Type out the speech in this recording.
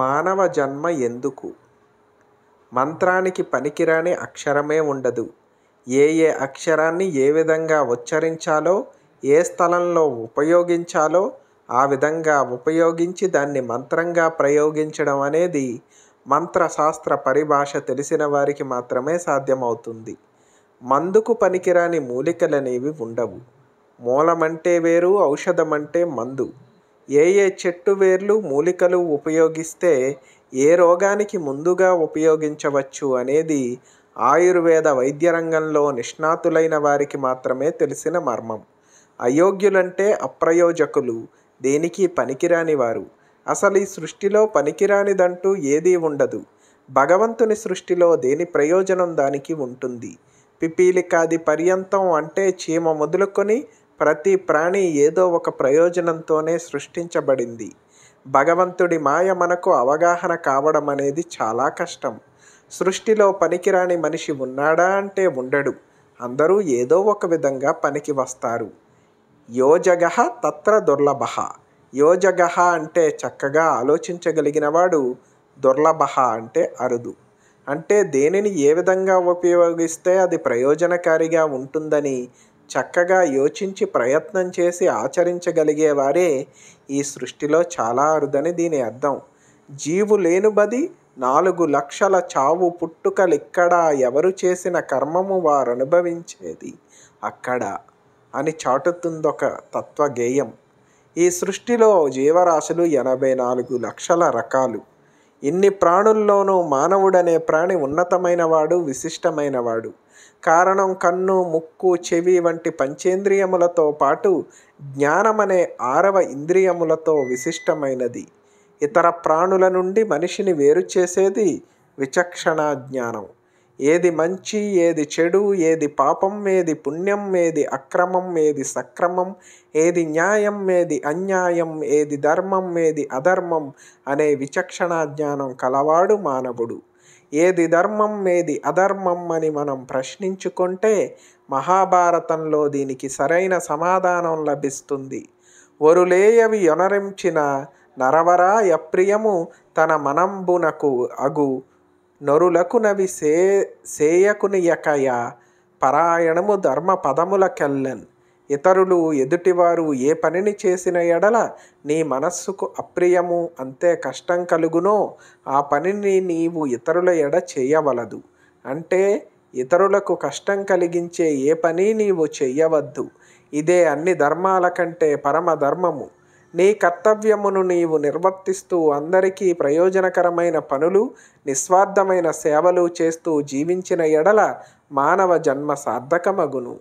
మానవ జన్మ ఎందుకు మంత్రానికి పనికిరాని అక్షరమే ఉండదు ఏ ఏ అక్షరాన్ని ఏ విధంగా ఉచ్చరించాలో ఏ స్థలంలో ఉపయోగించాలో ఆ విధంగా ఉపయోగించి దాన్ని మంత్రంగా ప్రయోగించడం అనేది మంత్రశాస్త్ర పరిభాష తెలిసిన వారికి మాత్రమే సాధ్యమవుతుంది మందుకు పనికిరాని మూలికలనేవి ఉండవు మూలమంటే వేరు ఔషధమంటే మందు ఏ ఏ చెట్టు వేర్లు మూలికలు ఉపయోగిస్తే ఏ రోగానికి ముందుగా ఉపయోగించవచ్చు అనేది ఆయుర్వేద వైద్య రంగంలో నిష్ణాతులైన వారికి మాత్రమే తెలిసిన మర్మం అయోగ్యులంటే అప్రయోజకులు దేనికి పనికిరాని వారు అసలు ఈ సృష్టిలో పనికిరానిదంటూ ఏదీ ఉండదు భగవంతుని సృష్టిలో దేని ప్రయోజనం దానికి ఉంటుంది పిపీలికాది పర్యంతం అంటే చీమ మొదలుకొని ప్రతి ప్రాణి ఏదో ఒక ప్రయోజనంతోనే సృష్టించబడింది భగవంతుడి మాయ మనకు అవగాహన కావడం అనేది చాలా కష్టం సృష్టిలో పనికిరాని మనిషి ఉన్నాడా అంటే ఉండడు అందరూ ఏదో ఒక విధంగా పనికి వస్తారు యోజగ తత్ర దుర్లభ యోజగ అంటే చక్కగా ఆలోచించగలిగినవాడు దుర్లభ అంటే అరుదు అంటే దేనిని ఏ విధంగా ఉపయోగిస్తే అది ప్రయోజనకారిగా ఉంటుందని చక్కగా యోచించి ప్రయత్నం చేసి ఆచరించగలిగేవారే ఈ సృష్టిలో చాలా అరుదని దీని అర్థం జీవు లేనుబది నాలుగు లక్షల చావు పుట్టుకలిక్కడా ఎవరు చేసిన కర్మము వారు అనుభవించేది అక్కడ అని చాటుతుందొక తత్వగేయం ఈ సృష్టిలో జీవరాశులు ఎనభై నాలుగు లక్షల రకాలు ఇన్ని ప్రాణుల్లోనూ మానవుడనే ప్రాణి ఉన్నతమైనవాడు విశిష్టమైనవాడు కారణం కన్ను ముక్కు చెవి వంటి పంచేంద్రియములతో పాటు జ్ఞానమనే ఆరవ ఇంద్రియములతో విశిష్టమైనది ఇతర ప్రాణుల నుండి మనిషిని వేరు చేసేది విచక్షణ జ్ఞానం ఏది మంచి ఏది చెడు ఏది పాపం ఏది పుణ్యం ఏది అక్రమం ఏది సక్రమం ఏది న్యాయం ఏది అన్యాయం ఏది ధర్మం ఏది అధర్మం అనే విచక్షణా జ్ఞానం కలవాడు మానవుడు ఏది ధర్మం ఏది అధర్మం అని మనం ప్రశ్నించుకుంటే మహాభారతంలో దీనికి సరైన సమాధానం లభిస్తుంది వరులేయవి యొనరించిన నరవరాయ ప్రియము తన మనంబునకు అగు నవి సే సేయకునియకయ పరాయణము ధర్మ పదముల పదములకెల్లన్ ఇతరులు ఎదుటివారు ఏ పనిని చేసిన ఎడల నీ మనస్సుకు అప్రియము అంతే కష్టం కలుగునో ఆ పనిని నీవు ఇతరుల ఎడ చేయవలదు అంటే ఇతరులకు కష్టం కలిగించే ఏ పని నీవు చెయ్యవద్దు ఇదే అన్ని ధర్మాల కంటే పరమ ధర్మము నీ కర్తవ్యమును నీవు నిర్వర్తిస్తూ అందరికీ ప్రయోజనకరమైన పనులు నిస్వార్థమైన సేవలు చేస్తూ జీవించిన ఎడల మానవ జన్మ సార్థకమగును